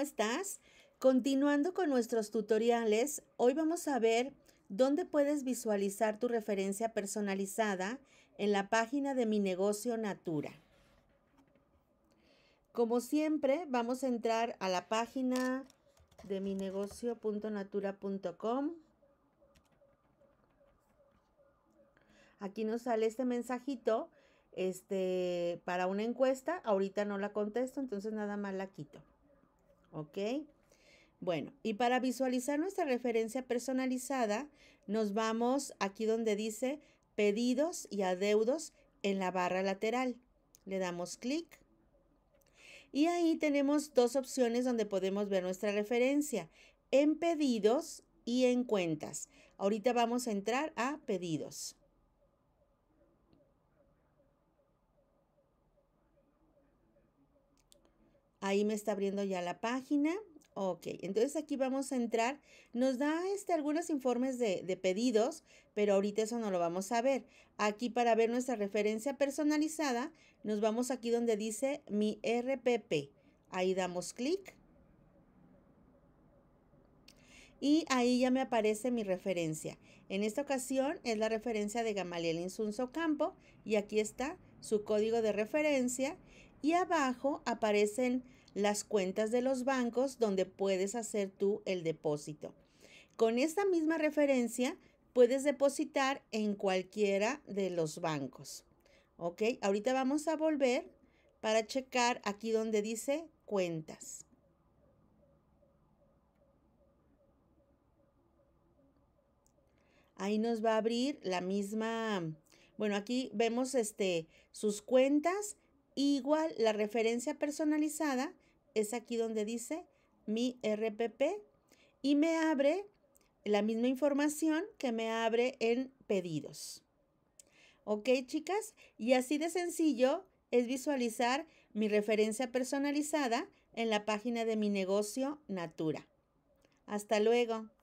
estás? Continuando con nuestros tutoriales, hoy vamos a ver dónde puedes visualizar tu referencia personalizada en la página de Mi Negocio Natura. Como siempre, vamos a entrar a la página de mi minegocio.natura.com. Aquí nos sale este mensajito este, para una encuesta. Ahorita no la contesto, entonces nada más la quito. ¿ok? Bueno, y para visualizar nuestra referencia personalizada, nos vamos aquí donde dice pedidos y adeudos en la barra lateral. Le damos clic. Y ahí tenemos dos opciones donde podemos ver nuestra referencia, en pedidos y en cuentas. Ahorita vamos a entrar a pedidos. Ahí me está abriendo ya la página. Ok, entonces aquí vamos a entrar. Nos da este, algunos informes de, pedidos, pero ahorita eso no lo vamos a ver. Aquí para ver nuestra referencia personalizada, nos vamos aquí donde dice mi RPP. Ahí damos clic. Y ahí ya me aparece mi referencia. En esta ocasión es la referencia de Gamaliel Insunzo Campo. Y aquí está su código de referencia. Y abajo aparecen las cuentas de los bancos donde puedes hacer tú el depósito. Con esta misma referencia puedes depositar en cualquiera de los bancos. ¿Ok? Ahorita vamos a volver para checar aquí donde dice cuentas. Ahí nos va a abrir la misma, bueno, aquí vemos este, sus cuentas igual la referencia personalizada es aquí donde dice mi RPP y me abre la misma información que me abre en pedidos. ¿Ok, chicas? Y así de sencillo es visualizar mi referencia personalizada en la página de mi negocio Natura. Hasta luego.